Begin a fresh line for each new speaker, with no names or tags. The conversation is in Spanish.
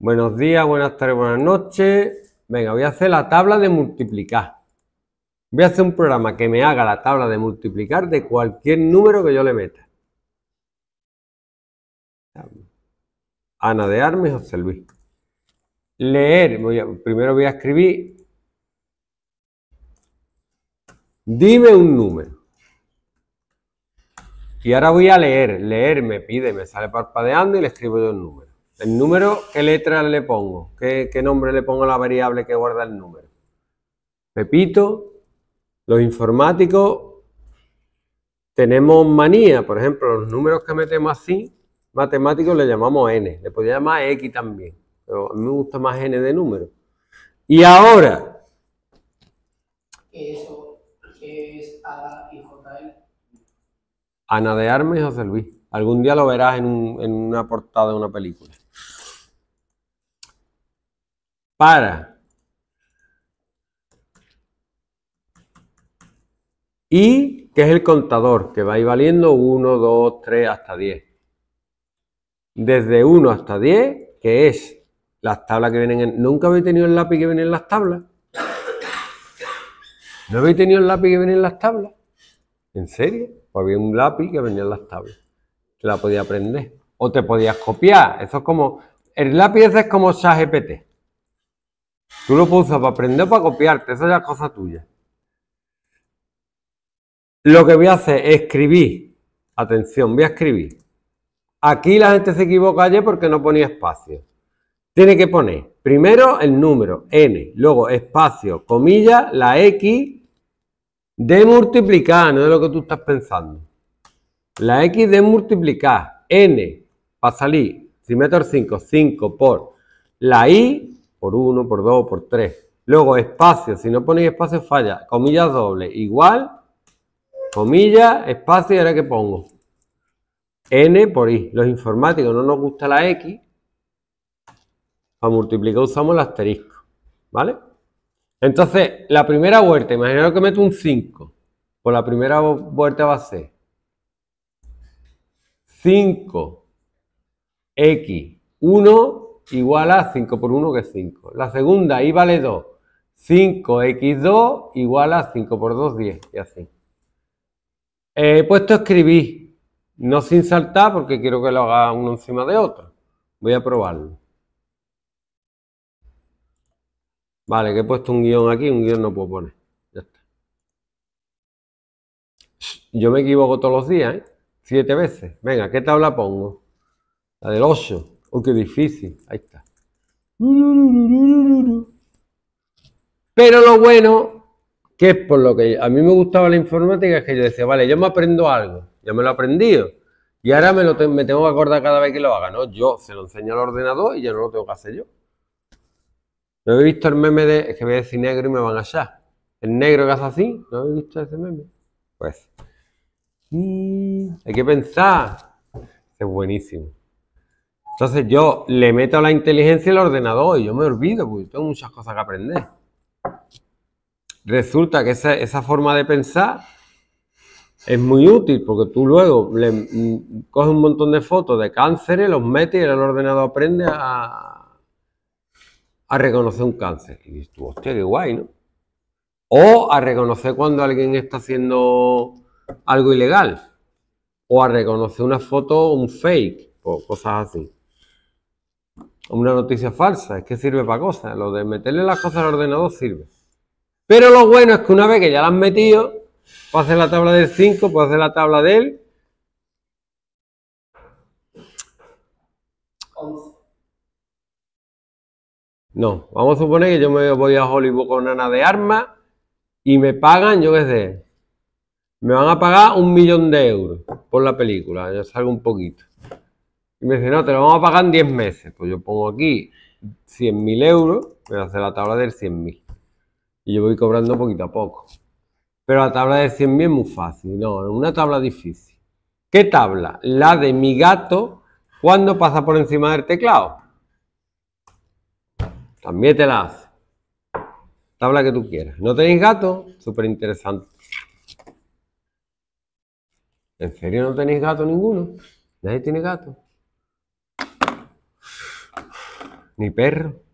Buenos días, buenas tardes, buenas noches. Venga, voy a hacer la tabla de multiplicar. Voy a hacer un programa que me haga la tabla de multiplicar de cualquier número que yo le meta. Ana de Armes, Leer, primero voy a escribir. Dime un número. Y ahora voy a leer. Leer me pide, me sale parpadeando y le escribo yo un número. El número, ¿qué letra le pongo? ¿Qué, nombre le pongo a la variable que guarda el número? Pepito, los informáticos, tenemos manía, por ejemplo, los números que metemos así, matemáticos le llamamos n, le podría llamar x también, pero a mí me gusta más n de número. Y ahora... Eso es A, y J. Ana de Armas y José Luis. Algún día lo verás en una portada de una película para y que es el contador que va a ir valiendo 1, 2, 3 hasta 10. Desde 1 hasta 10, que es las tablas que vienen en... Nunca habéis tenido el lápiz que viene en las tablas. ¿No habéis tenido el lápiz que viene en las tablas? ¿En serio? Pues había un lápiz que venía en las tablas. Te la podías aprender. O te podías copiar. Eso es como. El lápiz es como SAGPT. Tú lo puedes para aprender para copiarte, Esa ya es cosa tuya. Lo que voy a hacer es escribir. Atención, voy a escribir. Aquí la gente se equivoca ayer porque no ponía espacio. Tiene que poner primero el número n, luego espacio, comillas, la x de multiplicar, no es lo que tú estás pensando. La x de multiplicar n para salir, si meto el 5, 5 por la y por 1, por 2, por 3. Luego, espacio, si no ponéis espacio falla, comillas doble, igual, comillas, espacio, y ahora ¿qué pongo n por i. Los informáticos no nos gusta la x, para multiplicar usamos el asterisco, ¿vale? Entonces, la primera vuelta, imaginaros que meto un 5, pues la primera vuelta va a ser 5x1 igual a 5 por 1 que es 5. La segunda, y vale 2. 5x2 igual a 5 por 2, 10 y así. He puesto escribir, no sin saltar porque quiero que lo haga uno encima de otro. Voy a probarlo. Vale, que he puesto un guión aquí, un guión no puedo poner. Ya está. Yo me equivoco todos los días, ¿eh? Siete veces. Venga, ¿qué tabla pongo? La del 8. Oh, qué difícil. Ahí está. Pero lo bueno, que es por lo que a mí me gustaba la informática, es que yo decía, vale, yo me aprendo algo, ya me lo he aprendido. Y ahora me, lo tengo que acordar cada vez que lo haga, ¿no? Yo se lo enseño al ordenador y ya no lo tengo que hacer yo. ¿No habéis visto el meme de, es que voy a decir negro y me van allá? El negro que hace así, ¿no habéis visto ese meme? Pues, hay que pensar. Es buenísimo. Entonces yo le meto la inteligencia al ordenador y yo me olvido, porque tengo muchas cosas que aprender. Resulta que esa, forma de pensar es muy útil porque tú luego le, mm, coges un montón de fotos de cánceres, los metes y el ordenador aprende a, a reconocer un cáncer. Y dices tú, hostia, qué guay, ¿no? O a reconocer cuando alguien está haciendo algo ilegal. O a reconocer una foto, un fake, o cosas así una noticia falsa. Es que sirve para cosas. Lo de meterle las cosas al ordenador sirve. Pero lo bueno es que una vez que ya las han metido, puedo hacer la tabla del 5, puedo hacer la tabla de él. No, vamos a suponer que yo me voy a Hollywood con una de Armas y me pagan, yo qué sé, me van a pagar un millón de euros por la película, Ya salgo un poquito. Y me dice, no, te lo vamos a pagar en 10 meses. Pues yo pongo aquí 100.000 euros, me hace la tabla del 100.000. Y yo voy cobrando poquito a poco. Pero la tabla del 100.000 es muy fácil, no, es una tabla difícil. ¿Qué tabla? La de mi gato cuando pasa por encima del teclado. También te la hace. Tabla que tú quieras. ¿No tenéis gato? Súper interesante. ¿En serio no tenéis gato ninguno? Nadie tiene gato. ni perro